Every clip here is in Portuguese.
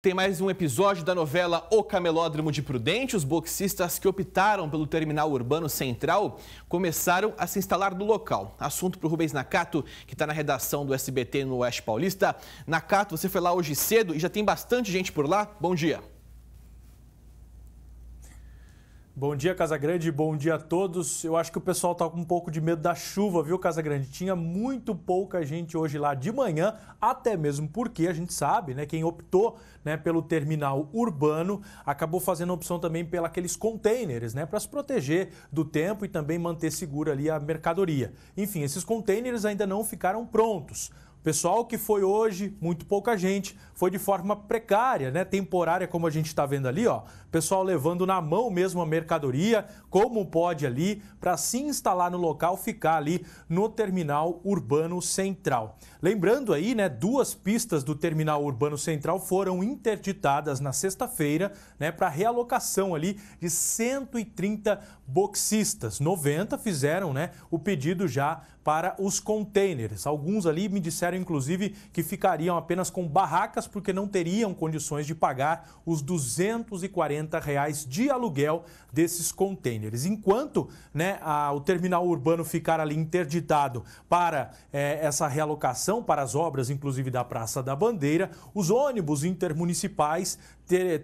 Tem mais um episódio da novela O Camelódromo de Prudente. Os boxistas que optaram pelo terminal urbano central começaram a se instalar no local. Assunto para o Rubens Nakato, que está na redação do SBT no Oeste Paulista. Nakato, você foi lá hoje cedo e já tem bastante gente por lá. Bom dia. Bom dia, Casa Grande, Bom dia a todos. Eu acho que o pessoal está com um pouco de medo da chuva, viu, Casa Grande Tinha muito pouca gente hoje lá de manhã, até mesmo porque a gente sabe, né, quem optou, né, pelo terminal urbano, acabou fazendo opção também pelos containers, né, para se proteger do tempo e também manter segura ali a mercadoria. Enfim, esses containers ainda não ficaram prontos. Pessoal que foi hoje, muito pouca gente, foi de forma precária, né? Temporária, como a gente está vendo ali, ó. Pessoal levando na mão mesmo a mercadoria, como pode ali, para se instalar no local, ficar ali no terminal urbano central. Lembrando aí, né? Duas pistas do terminal urbano central foram interditadas na sexta-feira, né? Para realocação ali de 130 boxistas. 90 fizeram, né? O pedido já para os containers. Alguns ali me disseram, inclusive, que ficariam apenas com barracas porque não teriam condições de pagar os 240 reais de aluguel desses containers. Enquanto né, a, o terminal urbano ficar ali interditado para é, essa realocação, para as obras, inclusive da Praça da Bandeira, os ônibus intermunicipais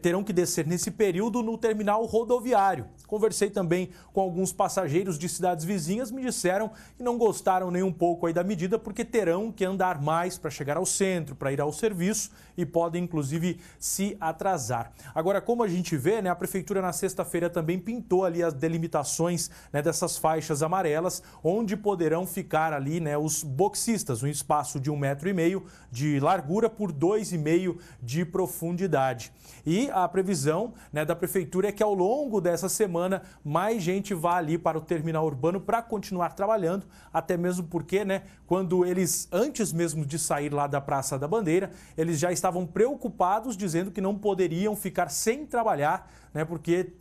terão que descer nesse período no terminal rodoviário. Conversei também com alguns passageiros de cidades vizinhas, me disseram que não gostaram nem um pouco aí da medida, porque terão que andar mais para chegar ao centro, para ir ao serviço e podem, inclusive, se atrasar. Agora, como a gente vê, né, a Prefeitura na sexta-feira também pintou ali as delimitações né, dessas faixas amarelas, onde poderão ficar ali né, os boxistas, um espaço de um metro e meio de largura por dois e meio de profundidade. E a previsão né, da Prefeitura é que ao longo dessa semana, semana, mais gente vai ali para o terminal urbano para continuar trabalhando, até mesmo porque, né, quando eles, antes mesmo de sair lá da Praça da Bandeira, eles já estavam preocupados, dizendo que não poderiam ficar sem trabalhar, né, porque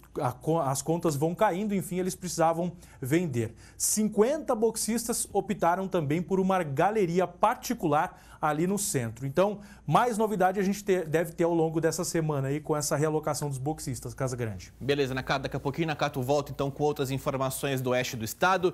as contas vão caindo, enfim, eles precisavam vender. 50 boxistas optaram também por uma galeria particular ali no centro. Então, mais novidade a gente ter, deve ter ao longo dessa semana aí com essa realocação dos boxistas, Casa Grande. Beleza, na né, casa cara, daqui a pouquinho. Divina Cato volta então com outras informações do oeste do estado.